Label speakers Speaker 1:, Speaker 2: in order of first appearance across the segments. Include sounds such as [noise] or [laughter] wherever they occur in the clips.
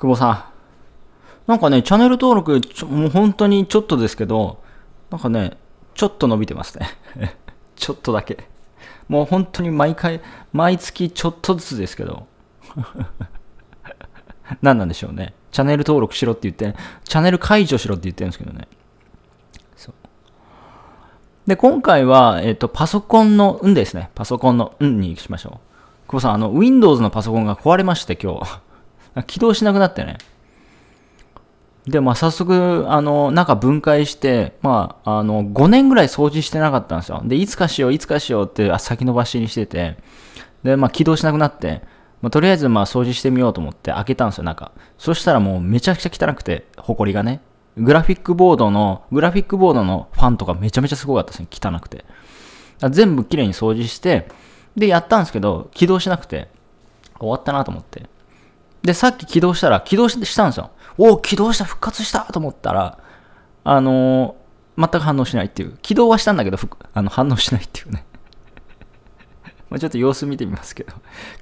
Speaker 1: 久保さん。なんかね、チャンネル登録、もう本当にちょっとですけど、なんかね、ちょっと伸びてますね。[laughs] ちょっとだけ。もう本当に毎回、毎月ちょっとずつですけど。[laughs] 何なんでしょうね。チャンネル登録しろって言って、チャンネル解除しろって言ってるんですけどね。そう。で、今回は、えっ、ー、と、パソコンの、運ですね。パソコンの、運にしましょう。久保さん、あの、Windows のパソコンが壊れまして、今日。起動しなくなってね。で、まあ、早速、あの、中分解して、まあ、あの、5年ぐらい掃除してなかったんですよ。で、いつかしよう、いつかしようって、あ先延ばしにしてて、で、まあ、起動しなくなって、まあ、とりあえず、ま掃除してみようと思って開けたんですよ、中。そしたらもうめちゃくちゃ汚くて、ホコリがね。グラフィックボードの、グラフィックボードのファンとかめちゃめちゃすごかったですね、汚くて。全部きれいに掃除して、で、やったんですけど、起動しなくて、終わったなと思って。で、さっき起動したら、起動したんですよ。おお、起動した、復活したと思ったら、あのー、全く反応しないっていう。起動はしたんだけど、あの反応しないっていうね。[laughs] まあちょっと様子見てみますけど。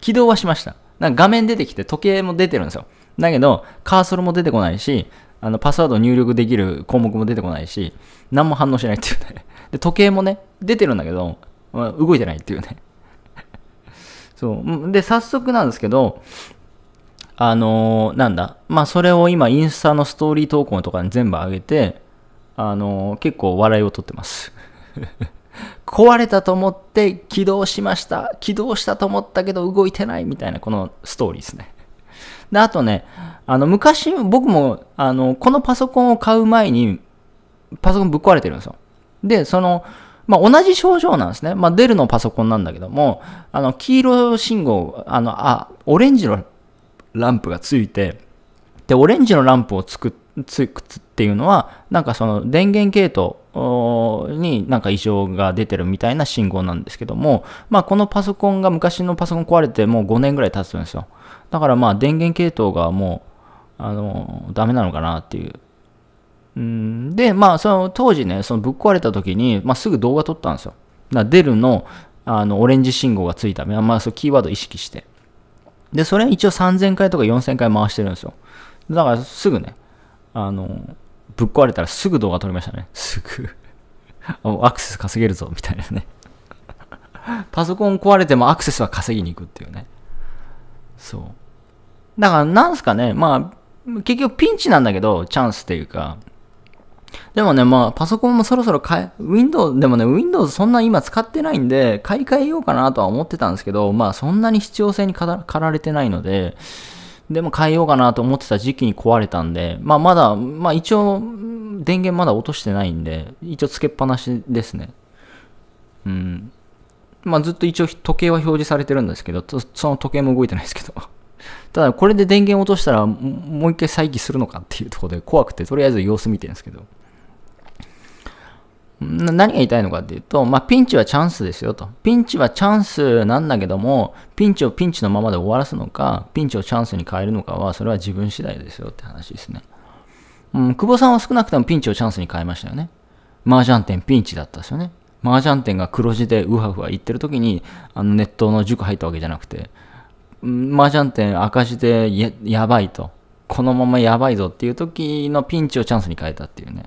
Speaker 1: 起動はしました。なんか画面出てきて、時計も出てるんですよ。だけど、カーソルも出てこないし、あのパスワード入力できる項目も出てこないし、何も反応しないっていうね。で、時計もね、出てるんだけど、まあ、動いてないっていうね。[laughs] そう。で、早速なんですけど、あのー、なんだ、まあ、それを今、インスタのストーリー投稿とかに全部上げて、あのー、結構笑いを取ってます。[laughs] 壊れたと思って起動しました。起動したと思ったけど動いてないみたいなこのストーリーですね。で、あとね、あの、昔僕も、あの、このパソコンを買う前に、パソコンぶっ壊れてるんですよ。で、その、まあ、同じ症状なんですね。まあ、デルのパソコンなんだけども、あの、黄色信号、あの、あ、オレンジのランプがついて、で、オレンジのランプをつく、つくっていうのは、なんかその電源系統になんか異常が出てるみたいな信号なんですけども、まあこのパソコンが昔のパソコン壊れてもう5年ぐらい経つんですよ。だからまあ電源系統がもう、あの、ダメなのかなっていう。うんで、まあその当時ね、そのぶっ壊れた時に、まあ、すぐ動画撮ったんですよ。だからデルのあのオレンジ信号がついた、まあ、そキーワード意識して。で、それ一応3000回とか4000回回してるんですよ。だからすぐね、あの、ぶっ壊れたらすぐ動画撮りましたね。すぐ [laughs] アクセス稼げるぞ、みたいなね [laughs] パソコン壊れてもアクセスは稼ぎに行くっていうね。そう。だから、なんすかね、まあ、結局ピンチなんだけど、チャンスっていうか、でもね、まあ、パソコンもそろそろ買え、Windows、でもね、Windows そんな今使ってないんで、買い替えようかなとは思ってたんですけど、まあ、そんなに必要性にかられてないので、でも変えようかなと思ってた時期に壊れたんで、まあ、まだ、まあ、一応、電源まだ落としてないんで、一応つけっぱなしですね。うん。まあ、ずっと一応時計は表示されてるんですけど、その時計も動いてないですけど。[laughs] ただ、これで電源落としたら、もう一回再起するのかっていうところで怖くて、とりあえず様子見てるんですけど。何が言いたいのかっていうと、まあ、ピンチはチャンスですよと。ピンチはチャンスなんだけども、ピンチをピンチのままで終わらすのか、ピンチをチャンスに変えるのかは、それは自分次第ですよって話ですね。うん、久保さんは少なくともピンチをチャンスに変えましたよね。麻雀店ピンチだったですよね。麻雀店が黒字でうわふわ言ってる時に、あのネットの塾入ったわけじゃなくて、麻雀店赤字でやばいと。このままやばいぞっていう時のピンチをチャンスに変えたっていうね。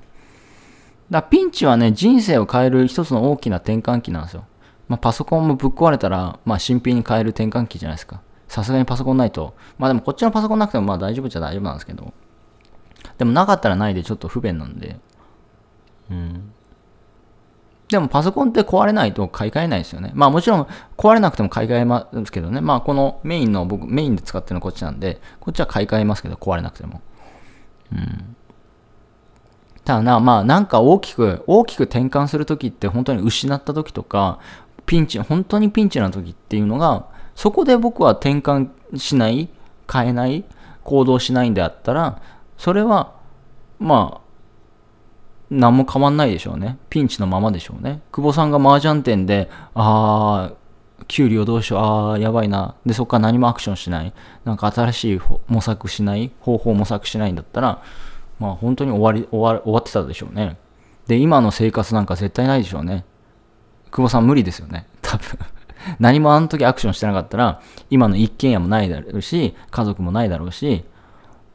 Speaker 1: だピンチはね、人生を変える一つの大きな転換期なんですよ。まあ、パソコンもぶっ壊れたら、まあ、新品に変える転換期じゃないですか。さすがにパソコンないと。まあでもこっちのパソコンなくてもまあ大丈夫じゃ大丈夫なんですけど。でもなかったらないでちょっと不便なんで。うん。でもパソコンって壊れないと買い替えないですよね。まあもちろん壊れなくても買い替えますけどね。まあこのメインの僕、メインで使ってるのこっちなんで、こっちは買い替えますけど壊れなくても。うん。ただまあなんか大きく、大きく転換するときって本当に失ったときとか、ピンチ、本当にピンチなときっていうのが、そこで僕は転換しない、変えない、行動しないんであったら、それは、まあ、何も変わんないでしょうね。ピンチのままでしょうね。久保さんが麻雀店で、ああ、給料どうしよう、ああ、やばいな。で、そこから何もアクションしない。なんか新しい模索しない、方法を模索しないんだったら、まあ本当に終わり終わ終わってたでしょうね。で、今の生活なんか絶対ないでしょうね。久保さん無理ですよね。多分 [laughs] 何もあの時アクションしてなかったら、今の一軒家もないだろうし、家族もないだろうし、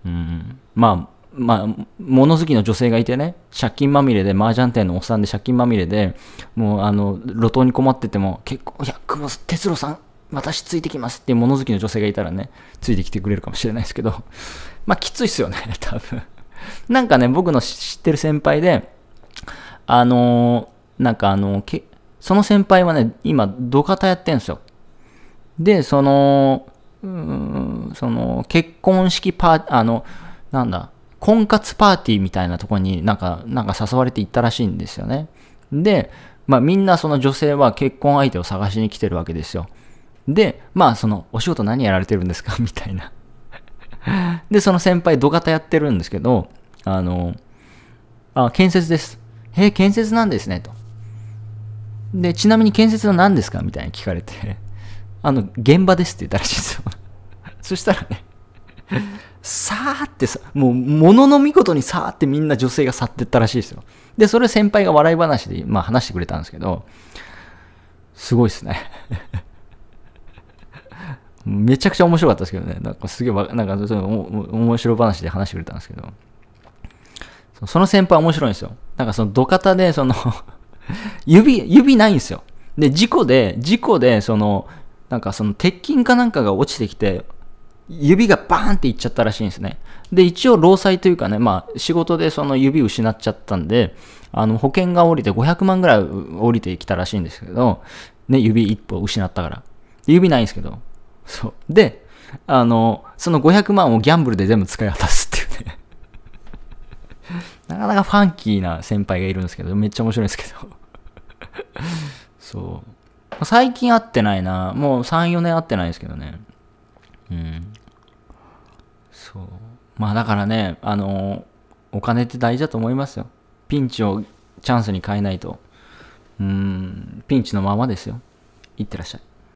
Speaker 1: うん、まあ、まあ、物好きの女性がいてね、借金まみれで、麻雀店のおっさんで借金まみれで、もうあの、路頭に困ってても、結構、いや、久保哲郎さん、私ついてきますっていう物好きの女性がいたらね、ついてきてくれるかもしれないですけど、まあ、きついっすよね、多分。なんかね、僕の知ってる先輩で、あのー、なんかあのー、その先輩はね、今、土方やってんすよ。で、その、うん、その、結婚式パー、あの、なんだ、婚活パーティーみたいなとこになんか、なんか誘われて行ったらしいんですよね。で、まあみんなその女性は結婚相手を探しに来てるわけですよ。で、まあその、お仕事何やられてるんですか [laughs] みたいな [laughs] で、その先輩土方やってるんですけど、あの、あ、建設です。へ、えー、建設なんですね、と。で、ちなみに建設は何ですかみたいに聞かれて、[laughs] あの、現場ですって言ったらしいですよ。[laughs] そしたらね、さーってさ、もう、ものの見事にさーってみんな女性が去ってったらしいですよ。で、それ先輩が笑い話で、まあ話してくれたんですけど、すごいっすね。めちゃくちゃ面白かったですけどね。なんかすげえ、なんか、そう面白話で話してくれたんですけど。その先輩面白いんですよ。なんかその土方で、その [laughs] 指、指ないんですよ。で、事故で、事故で、その、なんかその鉄筋かなんかが落ちてきて、指がバーンっていっちゃったらしいんですね。で、一応労災というかね、まあ仕事でその指失っちゃったんで、あの保険が降りて500万ぐらい降りてきたらしいんですけど、ね、指1本失ったから。指ないんですけど、そう。で、あの、その500万をギャンブルで全部使い果たすっていうね [laughs] なかなかファンキーな先輩がいるんですけど、めっちゃ面白いんですけど [laughs] そう。最近会ってないな。もう3、4年会ってないですけどね。うん。そう。まあだからね、あの、お金って大事だと思いますよ。ピンチをチャンスに変えないと。うん、ピンチのままですよ。いってらっしゃい。